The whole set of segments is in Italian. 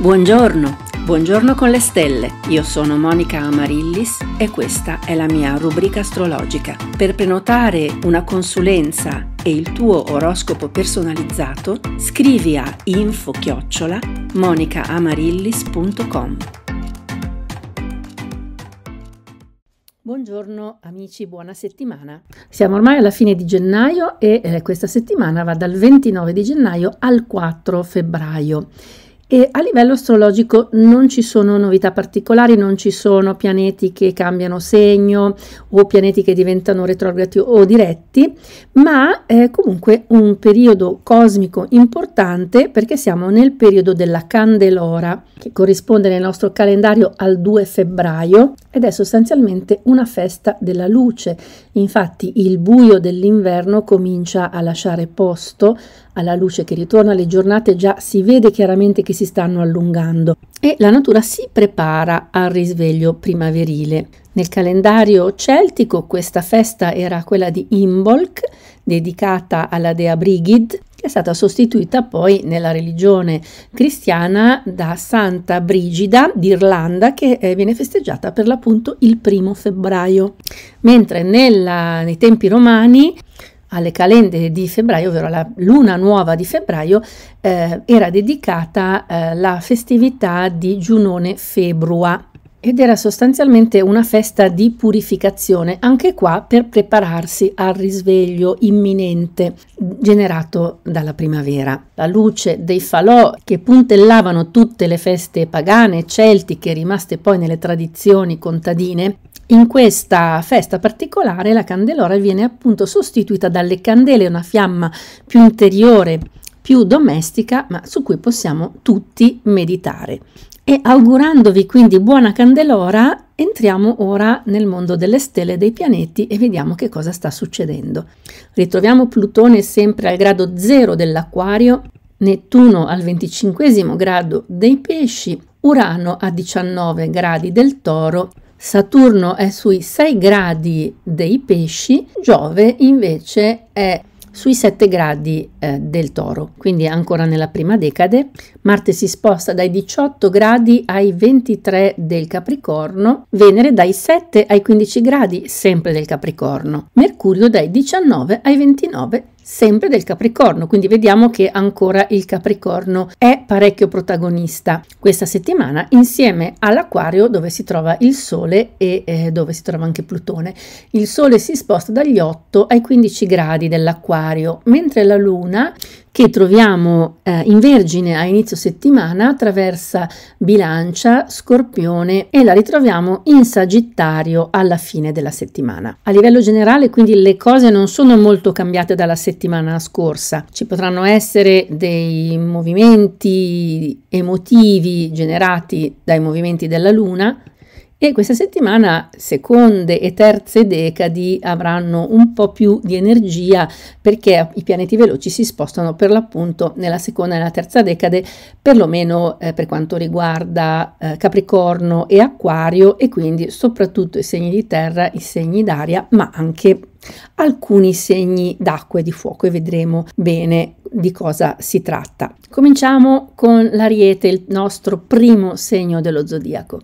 Buongiorno, buongiorno con le stelle. Io sono Monica Amarillis e questa è la mia rubrica astrologica. Per prenotare una consulenza e il tuo oroscopo personalizzato, scrivi a info-chiocciola monicaamarillis.com. Buongiorno amici, buona settimana. Siamo ormai alla fine di gennaio e eh, questa settimana va dal 29 di gennaio al 4 febbraio. E a livello astrologico non ci sono novità particolari, non ci sono pianeti che cambiano segno o pianeti che diventano retrogradi o diretti, ma è comunque un periodo cosmico importante perché siamo nel periodo della Candelora, che corrisponde nel nostro calendario al 2 febbraio ed è sostanzialmente una festa della luce. Infatti il buio dell'inverno comincia a lasciare posto alla luce che ritorna le giornate già si vede chiaramente che si stanno allungando e la natura si prepara al risveglio primaverile. Nel calendario celtico questa festa era quella di Imbolc, dedicata alla dea Brigid, che è stata sostituita poi nella religione cristiana da Santa Brigida d'Irlanda, che eh, viene festeggiata per l'appunto il primo febbraio. Mentre nella, nei tempi romani alle calende di febbraio, ovvero la luna nuova di febbraio, eh, era dedicata eh, la festività di Giunone Februa ed era sostanzialmente una festa di purificazione, anche qua per prepararsi al risveglio imminente generato dalla primavera. La luce dei falò che puntellavano tutte le feste pagane e celtiche rimaste poi nelle tradizioni contadine in questa festa particolare la candelora viene appunto sostituita dalle candele, una fiamma più interiore, più domestica, ma su cui possiamo tutti meditare. E augurandovi quindi buona candelora, entriamo ora nel mondo delle stelle e dei pianeti e vediamo che cosa sta succedendo. Ritroviamo Plutone sempre al grado 0 dell'acquario, Nettuno al 25 grado dei pesci, Urano a 19 gradi del toro Saturno è sui 6 gradi dei pesci, Giove invece è sui 7 gradi eh, del toro, quindi ancora nella prima decade. Marte si sposta dai 18 gradi ai 23 del Capricorno, Venere dai 7 ai 15 gradi sempre del Capricorno, Mercurio dai 19 ai 29 sempre del Capricorno, quindi vediamo che ancora il Capricorno è parecchio protagonista questa settimana insieme all'Aquario dove si trova il Sole e eh, dove si trova anche Plutone. Il Sole si sposta dagli 8 ai 15 gradi dell'Aquario, mentre la Luna che troviamo eh, in Vergine a inizio settimana attraversa Bilancia, Scorpione e la ritroviamo in Sagittario alla fine della settimana. A livello generale quindi le cose non sono molto cambiate dalla settimana scorsa, ci potranno essere dei movimenti emotivi generati dai movimenti della Luna, e questa settimana seconde e terze decadi avranno un po' più di energia perché i pianeti veloci si spostano per l'appunto nella seconda e nella terza decade, perlomeno eh, per quanto riguarda eh, Capricorno e Acquario e quindi soprattutto i segni di terra, i segni d'aria, ma anche alcuni segni d'acqua e di fuoco e vedremo bene di cosa si tratta. Cominciamo con l'ariete, il nostro primo segno dello zodiaco.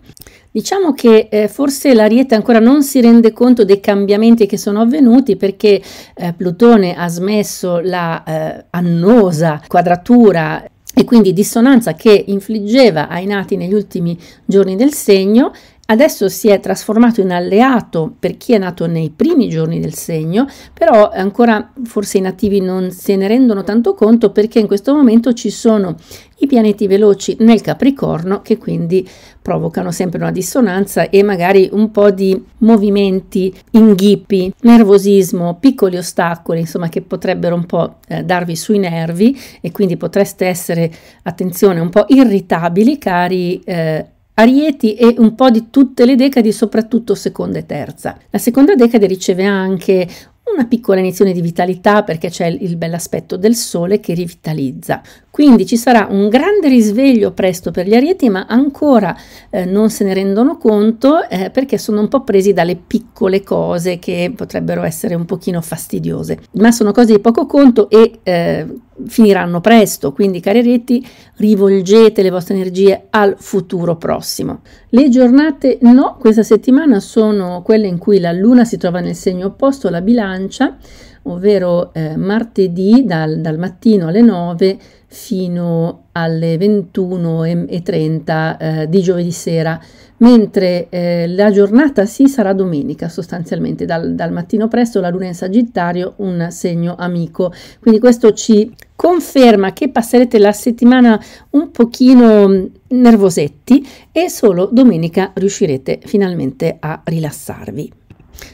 Diciamo che eh, forse l'ariete ancora non si rende conto dei cambiamenti che sono avvenuti perché eh, Plutone ha smesso la eh, annosa quadratura e quindi dissonanza che infliggeva ai nati negli ultimi giorni del segno Adesso si è trasformato in alleato per chi è nato nei primi giorni del segno, però ancora forse i nativi non se ne rendono tanto conto perché in questo momento ci sono i pianeti veloci nel Capricorno che quindi provocano sempre una dissonanza e magari un po' di movimenti, inghippi, nervosismo, piccoli ostacoli, insomma che potrebbero un po' eh, darvi sui nervi e quindi potreste essere, attenzione, un po' irritabili, cari eh, Arieti e un po' di tutte le decadi, soprattutto seconda e terza. La seconda decade riceve anche una piccola iniezione di vitalità perché c'è il bell'aspetto del sole che rivitalizza. Quindi ci sarà un grande risveglio presto per gli arieti, ma ancora eh, non se ne rendono conto eh, perché sono un po' presi dalle piccole cose che potrebbero essere un pochino fastidiose, ma sono cose di poco conto e eh, finiranno presto, quindi cari Arieti rivolgete le vostre energie al futuro prossimo. Le giornate no, questa settimana sono quelle in cui la luna si trova nel segno opposto la bilancia, ovvero eh, martedì dal, dal, mattino alle 9 fino alle 21.30 eh, di giovedì sera, mentre eh, la giornata sì sarà domenica sostanzialmente, dal, dal mattino presto la luna in sagittario, un segno amico. Quindi questo ci conferma che passerete la settimana un pochino nervosetti e solo domenica riuscirete finalmente a rilassarvi.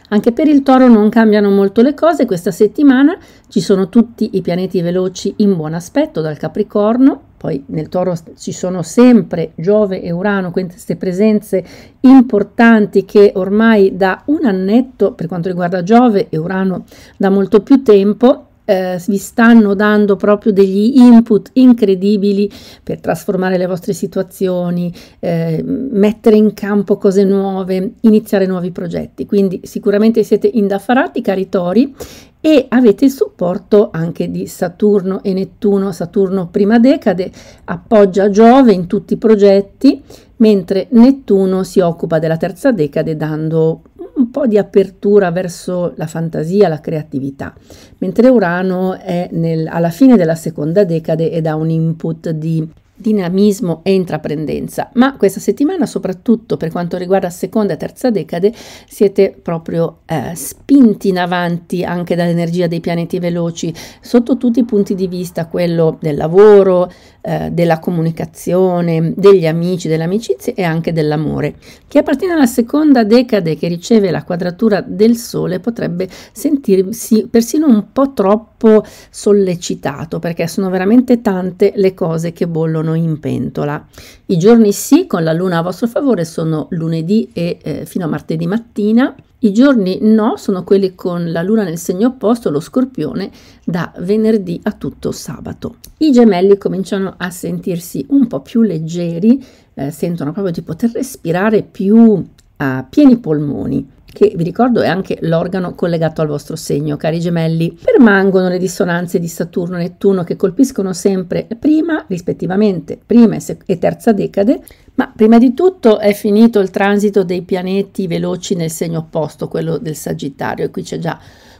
Anche per il toro non cambiano molto le cose, questa settimana ci sono tutti i pianeti veloci in buon aspetto dal Capricorno, poi nel toro ci sono sempre Giove e Urano, queste presenze importanti che ormai da un annetto, per quanto riguarda Giove e Urano, da molto più tempo eh, vi stanno dando proprio degli input incredibili per trasformare le vostre situazioni, eh, mettere in campo cose nuove, iniziare nuovi progetti. Quindi sicuramente siete indaffarati, cari tori, e avete il supporto anche di Saturno e Nettuno. Saturno prima decade appoggia Giove in tutti i progetti, mentre Nettuno si occupa della terza decade dando un po' di apertura verso la fantasia, la creatività, mentre Urano è nel, alla fine della seconda decade ed ha un input di dinamismo e intraprendenza, ma questa settimana, soprattutto per quanto riguarda seconda e terza decade, siete proprio eh, spinti in avanti anche dall'energia dei pianeti veloci, sotto tutti i punti di vista, quello del lavoro, eh, della comunicazione, degli amici, delle amicizie e anche dell'amore. Chi appartiene alla seconda decade che riceve la quadratura del Sole potrebbe sentirsi persino un po' troppo sollecitato, perché sono veramente tante le cose che bollono Giacono in pentola. I giorni sì, con la luna a vostro favore, sono lunedì e eh, fino a martedì mattina. I giorni no sono quelli con la luna nel segno opposto, lo scorpione, da venerdì a tutto sabato. I gemelli cominciano a sentirsi un po' più leggeri, eh, sentono proprio di poter respirare più a pieni polmoni che vi ricordo è anche l'organo collegato al vostro segno, cari gemelli. Permangono le dissonanze di Saturno e Nettuno che colpiscono sempre prima, rispettivamente, prima e, terza decade, ma prima di tutto è finito il transito dei pianeti veloci nel segno opposto, quello del Sagittario, e qui c'è già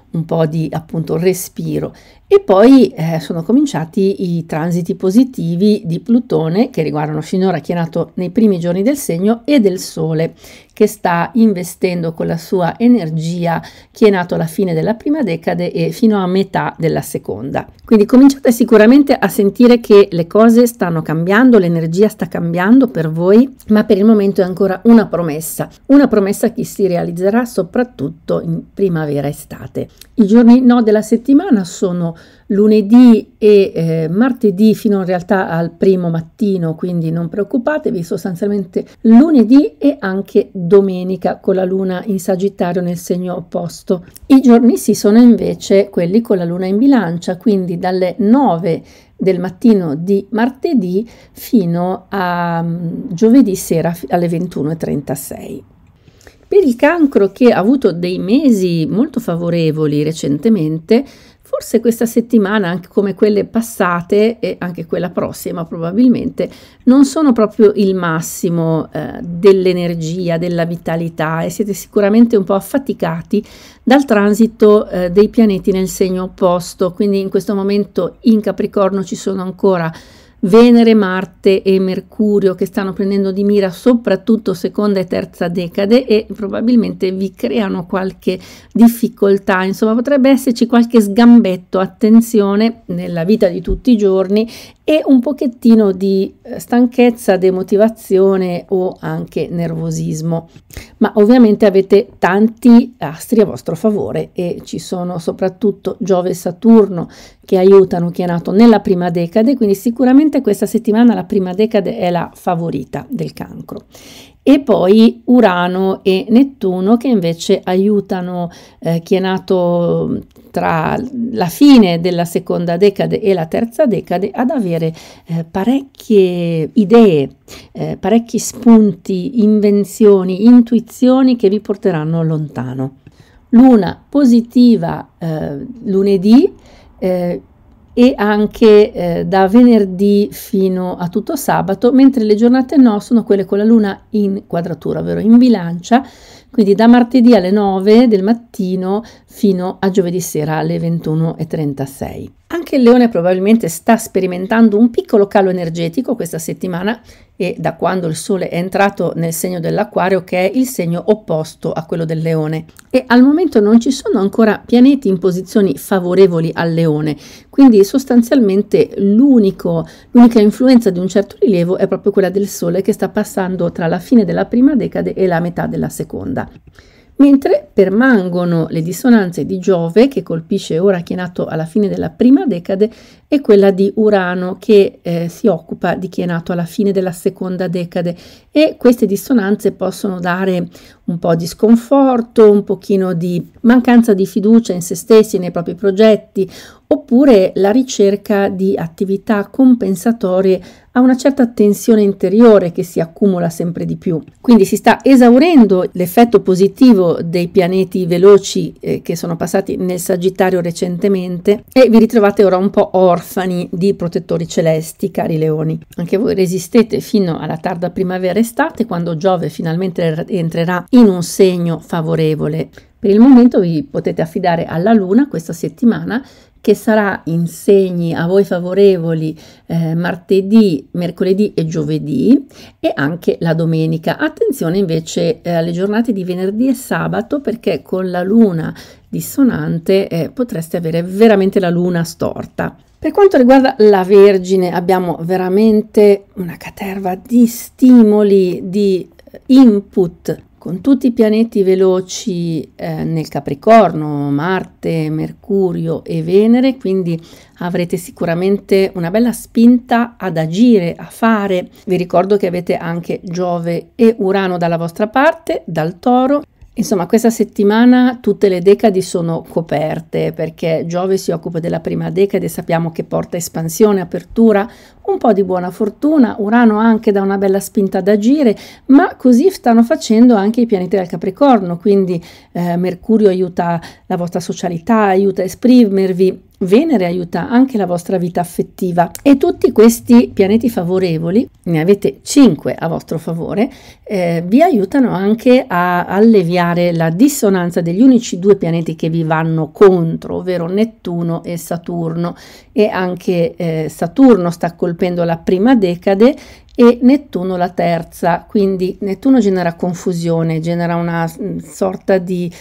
un po' di appunto respiro e poi eh, sono cominciati i transiti positivi di Plutone che riguardano finora chi è nato nei primi giorni del segno e del Sole che sta investendo con la sua energia chi è nato alla fine della prima decade e fino a metà della seconda. Quindi cominciate sicuramente a sentire che le cose stanno cambiando, l'energia sta cambiando per voi, ma per il momento è ancora una promessa, una promessa che si realizzerà soprattutto in primavera-estate. I giorni no della settimana sono lunedì e eh, martedì fino in realtà al primo mattino, quindi non preoccupatevi, sostanzialmente lunedì e anche domenica con la luna in Sagittario nel segno opposto. I giorni si sono invece quelli con la luna in bilancia, quindi dalle 9 del mattino di martedì fino a um, giovedì sera alle 21.36. Per il cancro che ha avuto dei mesi molto favorevoli recentemente, Forse questa settimana, anche come quelle passate e anche quella prossima probabilmente, non sono proprio il massimo eh, dell'energia, della vitalità e siete sicuramente un po' affaticati dal transito eh, dei pianeti nel segno opposto. Quindi in questo momento in Capricorno ci sono ancora Venere, Marte e Mercurio che stanno prendendo di mira soprattutto seconda e terza decade e probabilmente vi creano qualche difficoltà, insomma potrebbe esserci qualche sgambetto, attenzione nella vita di tutti i giorni e un pochettino di eh, stanchezza, demotivazione o anche nervosismo. Ma ovviamente avete tanti astri a vostro favore e ci sono soprattutto Giove e Saturno che aiutano chi è nato nella prima decade, quindi sicuramente questa settimana la prima decade è la favorita del cancro e poi Urano e Nettuno che invece aiutano eh, chi è nato mm, tra la fine della seconda decade e la terza decade ad avere eh, parecchie idee, eh, parecchi spunti, invenzioni, intuizioni che vi porteranno lontano. Luna positiva eh, lunedì eh, e anche eh, da venerdì fino a tutto sabato, mentre le giornate no sono quelle con la luna in quadratura, ovvero in bilancia, quindi da martedì alle 9 del mattino fino a giovedì sera alle 21.36. Anche il leone probabilmente sta sperimentando un piccolo calo energetico questa settimana e da quando il Sole è entrato nel segno dell'Aquario, che è il segno opposto a quello del Leone. E al momento non ci sono ancora pianeti in posizioni favorevoli al Leone, quindi sostanzialmente l'unica influenza di un certo rilievo è proprio quella del Sole che sta passando tra la fine della prima decade e la metà della seconda mentre permangono le dissonanze di Giove che colpisce ora chi è nato alla fine della prima decade e quella di Urano che eh, si occupa di chi è nato alla fine della seconda decade e queste dissonanze possono dare un po' di sconforto, un pochino di mancanza di fiducia in se stessi, nei propri progetti, oppure la ricerca di attività compensatorie a una certa tensione interiore che si accumula sempre di più. Quindi si sta esaurendo l'effetto positivo dei pianeti veloci eh, che sono passati nel Sagittario recentemente e vi ritrovate ora un po' orfani orfani di protettori celesti, cari leoni. Anche voi resistete fino alla tarda primavera-estate, quando Giove finalmente entrerà in un segno favorevole. Per il momento vi potete affidare alla Luna questa settimana che sarà in segni a voi favorevoli eh, martedì, mercoledì e giovedì e anche la domenica. Attenzione invece eh, alle giornate di venerdì e sabato perché con la luna dissonante eh, potreste avere veramente la luna storta. Per quanto riguarda la Vergine, abbiamo veramente una caterva di stimoli, di eh, input, con tutti i pianeti veloci eh, nel Capricorno, Marte, Mercurio e Venere, quindi avrete sicuramente una bella spinta ad agire, a fare. Vi ricordo che avete anche Giove e Urano dalla vostra parte, dal Toro, Insomma, questa settimana tutte le decadi sono coperte perché Giove si occupa della prima decade, sappiamo che porta espansione, apertura, un po' di buona fortuna, Urano anche dà una bella spinta ad agire, ma così stanno facendo anche i pianeti del Capricorno, quindi eh, Mercurio aiuta la vostra socialità, aiuta a esprimervi, Venere aiuta anche la vostra vita affettiva e tutti questi pianeti favorevoli, ne avete 5 a vostro favore, eh, vi aiutano anche a alleviare la dissonanza degli unici due pianeti che vi vanno contro, ovvero Nettuno e Saturno. E anche eh, Saturno sta colpendo la prima decade e Nettuno la terza, quindi Nettuno genera confusione, genera una mm, sorta di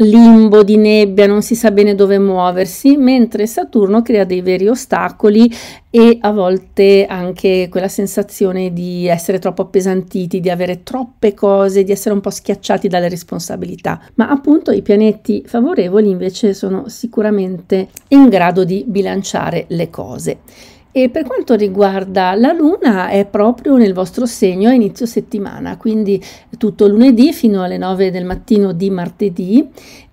limbo di nebbia, non si sa bene dove muoversi, mentre Saturno crea dei veri ostacoli e a volte anche quella sensazione di essere troppo appesantiti, di avere troppe cose, di essere un po' schiacciati dalle responsabilità. Ma appunto i pianeti favorevoli invece sono sicuramente in grado di bilanciare le cose. E per quanto riguarda la luna è proprio nel vostro segno a inizio settimana, quindi tutto lunedì fino alle 9 del mattino di martedì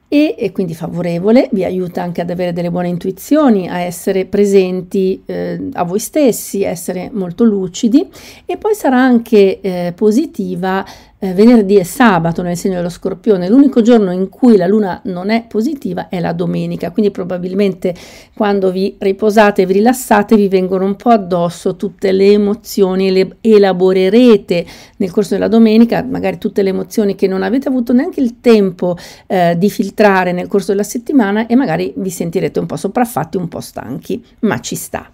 e, e quindi favorevole, vi aiuta anche ad avere delle buone intuizioni, a essere presenti eh, a voi stessi, essere molto lucidi e poi sarà anche eh, positiva eh, venerdì e sabato nel segno dello scorpione, l'unico giorno in cui la luna non è positiva è la domenica, quindi probabilmente quando vi riposate, vi rilassate, vi vengono un po' addosso tutte le emozioni, le elaborerete nel corso della domenica, magari tutte le emozioni che non avete avuto neanche il tempo eh, di filtrare nel corso della settimana e magari vi sentirete un po' sopraffatti, un po' stanchi, ma ci sta.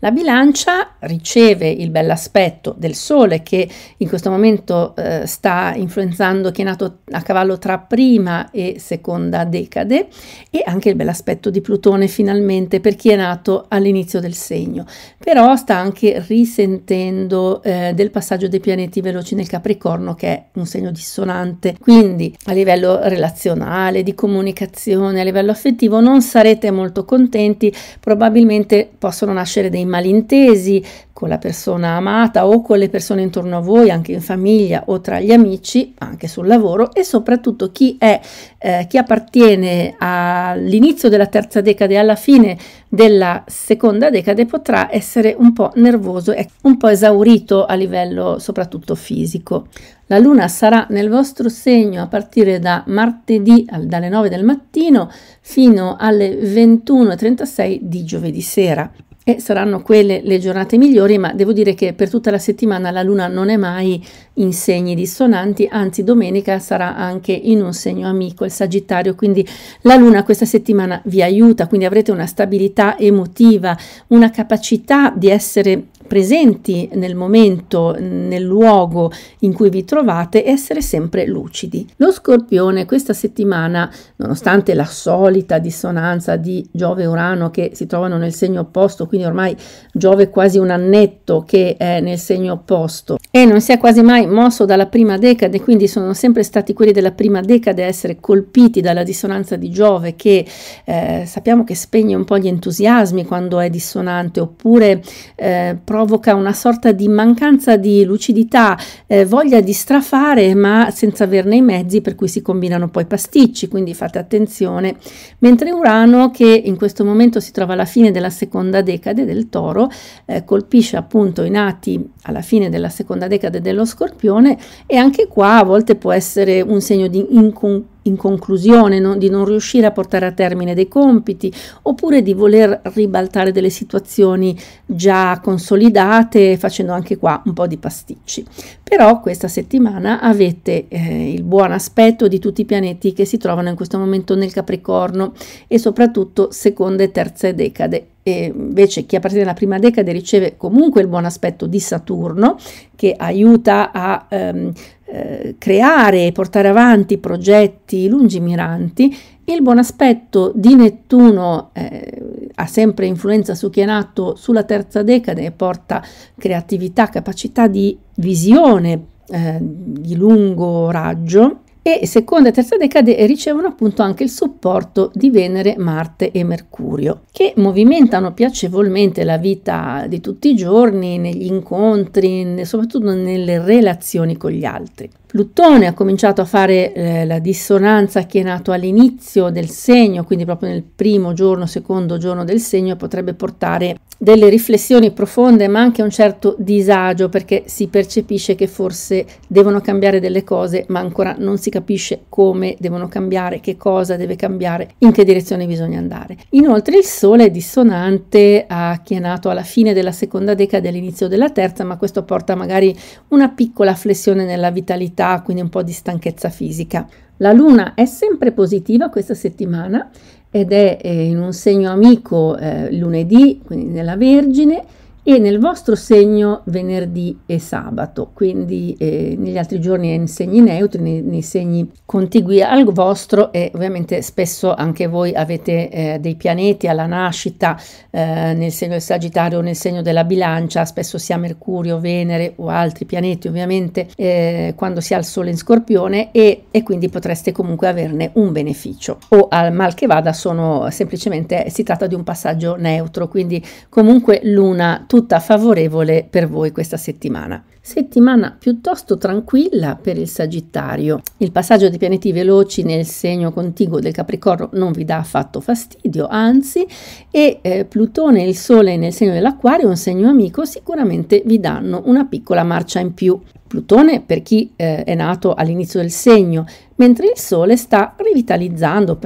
La bilancia riceve il bell'aspetto del Sole che in questo momento eh, sta influenzando chi è nato a cavallo tra prima e seconda decade e anche il bell'aspetto di Plutone finalmente per chi è nato all'inizio del segno, però sta anche risentendo eh, del passaggio dei pianeti veloci nel Capricorno che è un segno dissonante, quindi a livello relazionale, di comunicazione, a livello affettivo non sarete molto contenti, probabilmente possono nascere avere dei malintesi con la persona amata o con le persone intorno a voi, anche in famiglia o tra gli amici, anche sul lavoro e soprattutto chi è eh, chi appartiene all'inizio della terza decade e alla fine della seconda decade potrà essere un po' nervoso e un po' esaurito a livello soprattutto fisico. La luna sarà nel vostro segno a partire da martedì dalle 9 del mattino fino alle 21:36 di giovedì sera e saranno quelle le giornate migliori, ma devo dire che per tutta la settimana la luna non è mai in segni dissonanti, anzi domenica sarà anche in un segno amico, il Sagittario, quindi la luna questa settimana vi aiuta, quindi avrete una stabilità emotiva, una capacità di essere presenti nel momento, nel luogo in cui vi trovate, essere sempre lucidi. Lo scorpione questa settimana, nonostante la solita dissonanza di Giove e Urano che si trovano nel segno opposto, quindi ormai Giove è quasi un annetto che è nel segno opposto e non si è quasi mai mosso dalla prima decade, quindi sono sempre stati quelli della prima decade a essere colpiti dalla dissonanza di Giove che eh, sappiamo che spegne un po' gli entusiasmi quando è dissonante oppure eh, provoca una sorta di mancanza di lucidità, eh, voglia di strafare ma senza averne i mezzi per cui si combinano poi pasticci, quindi fate attenzione. Mentre Urano che in questo momento si trova alla fine della seconda decade del toro, eh, colpisce appunto i nati alla fine della seconda decade dello scorpione e anche qua a volte può essere un segno di incompatibilità in conclusione non, di non riuscire a portare a termine dei compiti oppure di voler ribaltare delle situazioni già consolidate facendo anche qua un po' di pasticci. Però questa settimana avete eh, il buon aspetto di tutti i pianeti che si trovano in questo momento nel Capricorno e soprattutto seconda e terza decade invece chi appartiene alla prima decade riceve comunque il buon aspetto di Saturno che aiuta a ehm, eh, creare e portare avanti progetti lungimiranti. Il buon aspetto di Nettuno eh, ha sempre influenza su chi è nato sulla terza decade e porta creatività, capacità di visione eh, di lungo raggio e seconda e terza decade ricevono appunto anche il supporto di Venere, Marte e Mercurio, che movimentano piacevolmente la vita di tutti i giorni, negli incontri, soprattutto nelle relazioni con gli altri. Plutone ha cominciato a fare eh, la dissonanza che è nato all'inizio del segno, quindi proprio nel primo giorno, secondo giorno del segno, potrebbe portare delle riflessioni profonde, ma anche un certo disagio, perché si percepisce che forse devono cambiare delle cose, ma ancora non si capisce come devono cambiare, che cosa deve cambiare, in che direzione bisogna andare. Inoltre il Sole è dissonante a chi è nato alla fine della seconda decade, all'inizio della terza, ma questo porta magari una piccola flessione nella vitalità attività, quindi un po' di stanchezza fisica. La luna è sempre positiva questa settimana ed è eh, in un segno amico eh, lunedì, quindi nella Vergine, e nel vostro segno venerdì e sabato, quindi eh, negli altri giorni è in segni neutri, nei, nei, segni contigui al vostro e ovviamente spesso anche voi avete eh, dei pianeti alla nascita eh, nel segno del Sagittario o nel segno della bilancia, spesso sia Mercurio, Venere o altri pianeti ovviamente eh, quando si ha il Sole in Scorpione e, e, quindi potreste comunque averne un beneficio o al mal che vada sono semplicemente si tratta di un passaggio neutro, quindi comunque l'una tu tutta favorevole per voi questa settimana. Settimana piuttosto tranquilla per il Sagittario. Il passaggio di pianeti veloci nel segno contiguo del Capricorno non vi dà affatto fastidio, anzi, e eh, Plutone e il Sole nel segno dell'Acquario, un segno amico, sicuramente vi danno una piccola marcia in più. Plutone per chi eh, è nato all'inizio del segno, mentre il Sole sta rivitalizzando,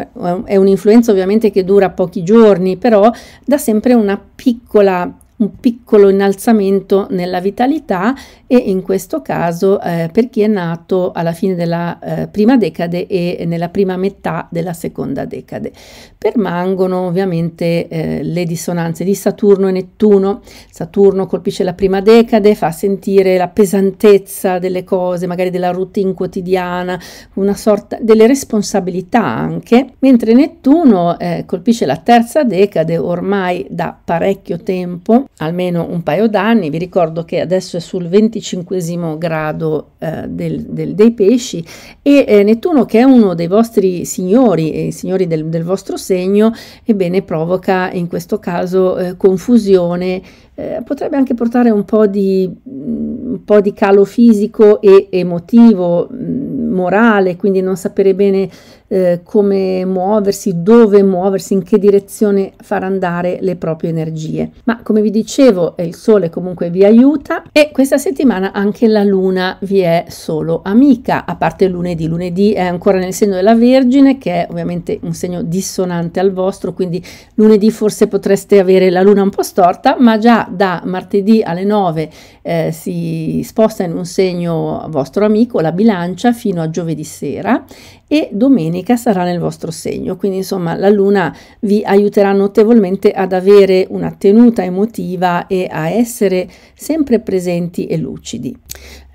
è un'influenza ovviamente che dura pochi giorni, però dà sempre una piccola un piccolo innalzamento nella vitalità e in questo caso eh, per chi è nato alla fine della eh, prima decade e nella prima metà della seconda decade. Permangono ovviamente eh, le dissonanze di Saturno e Nettuno. Saturno colpisce la prima decade, fa sentire la pesantezza delle cose, magari della routine quotidiana, una sorta delle responsabilità anche, mentre Nettuno eh, colpisce la terza decade ormai da parecchio tempo almeno un paio d'anni, vi ricordo che adesso è sul 25 grado eh, del, del, dei pesci e eh, Nettuno che è uno dei vostri signori e eh, signori del, del, vostro segno, ebbene provoca in questo caso eh, confusione, eh, potrebbe anche portare un po, di, un po' di calo fisico e emotivo, mm, morale, quindi non sapere bene eh, come muoversi, dove muoversi, in che direzione far andare le proprie energie. Ma come vi dicevo, eh, il sole comunque vi aiuta e questa settimana anche la luna vi è solo amica, a parte lunedì. Lunedì è ancora nel segno della Vergine, che è ovviamente un segno dissonante al vostro, quindi lunedì forse potreste avere la luna un po' storta, ma già da martedì alle 9 eh, si sposta in un segno vostro amico, la bilancia, fino a giovedì sera e domenica sarà nel vostro segno. Quindi insomma la luna vi aiuterà notevolmente ad avere una tenuta emotiva e a essere sempre presenti e lucidi.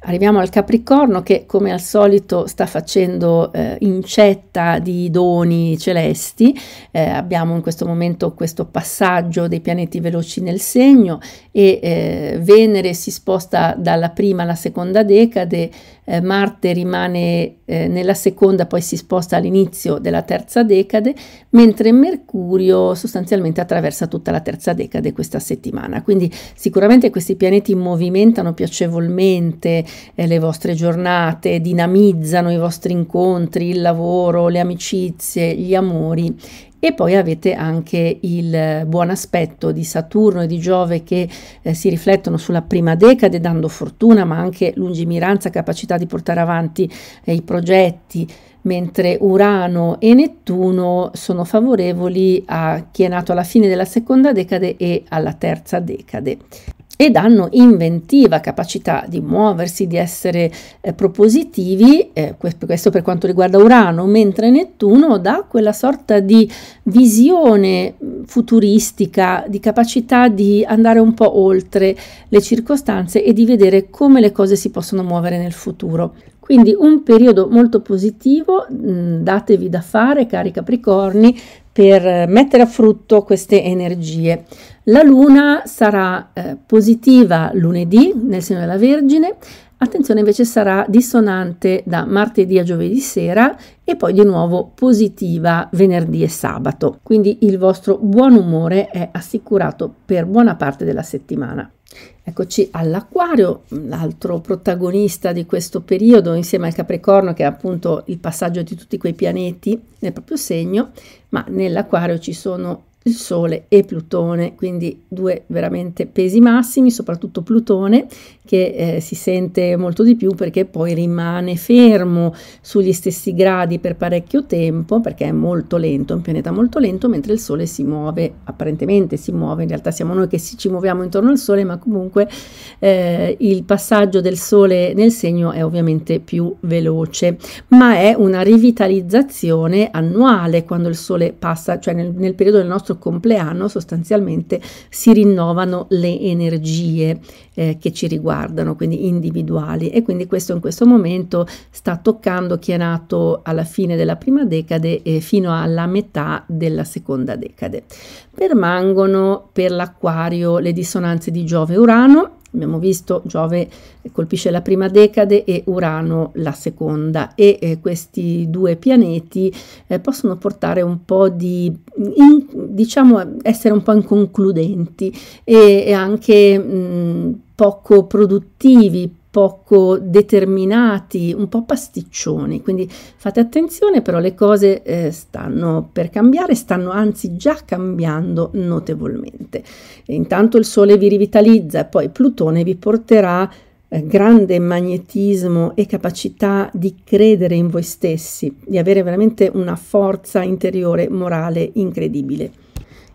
Arriviamo al Capricorno che come al solito sta facendo eh, incetta di doni celesti, eh, abbiamo in questo momento questo passaggio dei pianeti veloci nel segno e eh, Venere si sposta dalla prima alla seconda decade, eh, Marte rimane eh, nella seconda poi si sposta all'inizio della terza decade, mentre Mercurio sostanzialmente attraversa tutta la terza decade questa settimana. Quindi sicuramente questi pianeti movimentano piacevolmente eh, le vostre giornate, dinamizzano i vostri incontri, il lavoro, le amicizie, gli amori e poi avete anche il buon aspetto di Saturno e di Giove che eh, si riflettono sulla prima decade dando fortuna ma anche lungimiranza, capacità di portare avanti eh, i progetti, mentre Urano e Nettuno sono favorevoli a chi è nato alla fine della seconda decade e alla terza decade ed hanno inventiva, capacità di muoversi, di essere eh, propositivi, eh, questo per quanto riguarda Urano, mentre Nettuno dà quella sorta di visione mm, futuristica, di capacità di andare un po' oltre le circostanze e di vedere come le cose si possono muovere nel futuro. Quindi un periodo molto positivo, mm, datevi da fare, cari Capricorni, per eh, mettere a frutto queste energie. La luna sarà eh, positiva lunedì nel segno della Vergine, attenzione invece sarà dissonante da martedì a giovedì sera e poi di nuovo positiva venerdì e sabato. Quindi il vostro buon umore è assicurato per buona parte della settimana. Eccoci all'Aquario, l'altro protagonista di questo periodo, insieme al Capricorno, che è appunto il passaggio di tutti quei pianeti nel proprio segno, ma nell'Aquario ci sono il Sole e Plutone, quindi due veramente pesi massimi, soprattutto Plutone che eh, si sente molto di più perché poi rimane fermo sugli stessi gradi per parecchio tempo perché è molto lento, è un pianeta molto lento, mentre il Sole si muove, apparentemente si muove, in realtà siamo noi che si, ci muoviamo intorno al Sole, ma comunque eh, il passaggio del Sole nel segno è ovviamente più veloce, ma è una rivitalizzazione annuale quando il Sole passa, cioè nel, nel periodo del nostro compleanno sostanzialmente si rinnovano le energie eh, che ci riguardano, quindi individuali e quindi questo in questo momento sta toccando chi è nato alla fine della prima decade e fino alla metà della seconda decade. Permangono per l'acquario le dissonanze di Giove e Urano Abbiamo visto Giove colpisce la prima decade e Urano la seconda e eh, questi due pianeti eh, possono portare un po' di, in, diciamo, essere un po' inconcludenti e, e anche mh, mm, poco produttivi, poco determinati, un po' pasticcioni, quindi fate attenzione però le cose eh, stanno per cambiare, stanno anzi già cambiando notevolmente. E intanto il Sole vi rivitalizza e poi Plutone vi porterà eh, grande magnetismo e capacità di credere in voi stessi, di avere veramente una forza interiore morale incredibile.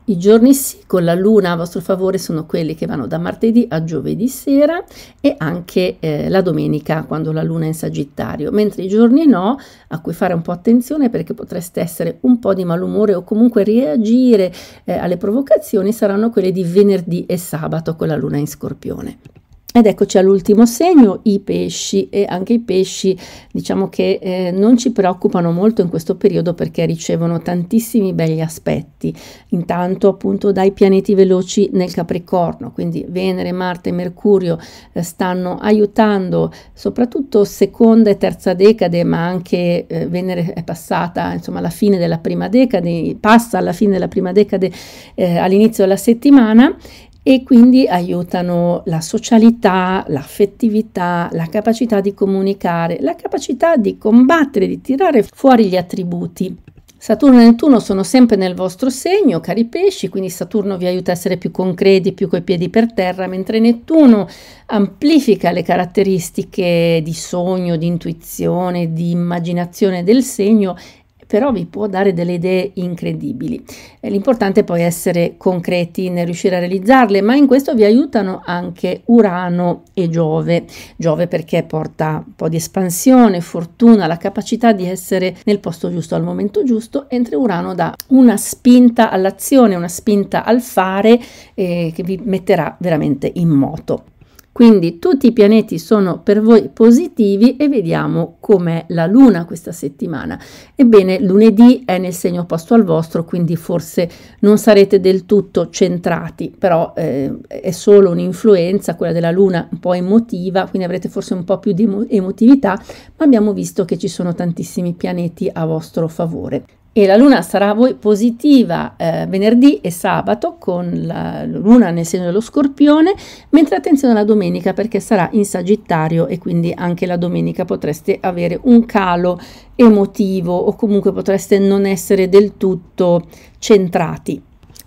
I giorni sì con la luna a vostro favore sono quelli che vanno da martedì a giovedì sera e anche eh, la domenica quando la luna è in Sagittario, mentre i giorni no a cui fare un po' attenzione perché potreste essere un po' di malumore o comunque reagire eh, alle provocazioni saranno quelli di venerdì e sabato con la luna in Scorpione. Ed eccoci all'ultimo segno, i pesci e anche i pesci diciamo che eh, non ci preoccupano molto in questo periodo perché ricevono tantissimi belli aspetti, intanto appunto dai pianeti veloci nel Capricorno, quindi Venere, Marte e Mercurio eh, stanno aiutando soprattutto seconda e terza decade, ma anche eh, Venere è passata insomma alla fine della prima decade, passa alla fine della prima decade eh, all'inizio della settimana e quindi aiutano la socialità, l'affettività, la capacità di comunicare, la capacità di combattere, di tirare fuori gli attributi. Saturno e Nettuno sono sempre nel vostro segno, cari pesci, quindi Saturno vi aiuta a essere più concreti, più coi piedi per terra, mentre Nettuno amplifica le caratteristiche di sogno, di intuizione, di immaginazione del segno però vi può dare delle idee incredibili. Eh, l'importante è poi essere concreti nel riuscire a realizzarle, ma in questo vi aiutano anche Urano e Giove. Giove perché porta un po' di espansione, fortuna, la capacità di essere nel posto giusto al momento giusto, mentre Urano dà una spinta all'azione, una spinta al fare eh, che vi metterà veramente in moto. Quindi tutti i pianeti sono per voi positivi e vediamo com'è la Luna questa settimana. Ebbene, lunedì è nel segno opposto al vostro, quindi forse non sarete del tutto centrati, però eh, è solo un'influenza, quella della Luna un po' emotiva, quindi avrete forse un po' più di emotività, ma abbiamo visto che ci sono tantissimi pianeti a vostro favore e la luna sarà positiva eh, venerdì e sabato con la luna nel segno dello scorpione, mentre attenzione alla domenica perché sarà in Sagittario e quindi anche la domenica potreste avere un calo emotivo o comunque potreste non essere del tutto centrati.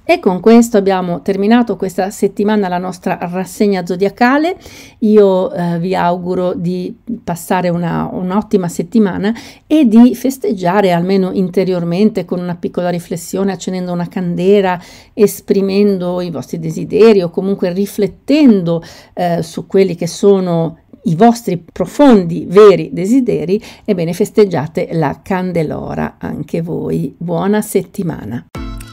E con questo abbiamo terminato questa settimana la nostra rassegna zodiacale. Io eh, vi auguro di passare una, un'ottima settimana e di festeggiare almeno interiormente con una piccola riflessione, accendendo una candela, esprimendo i vostri desideri o comunque riflettendo eh, su quelli che sono i vostri profondi, veri desideri. Ebbene, festeggiate la candelora anche voi. Buona settimana!